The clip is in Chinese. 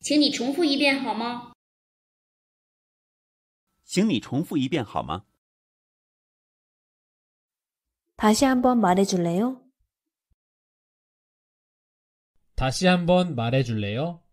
请你重复一遍好吗？请你重复一遍好吗？다시한번말해줄래요다시한번말해줄래요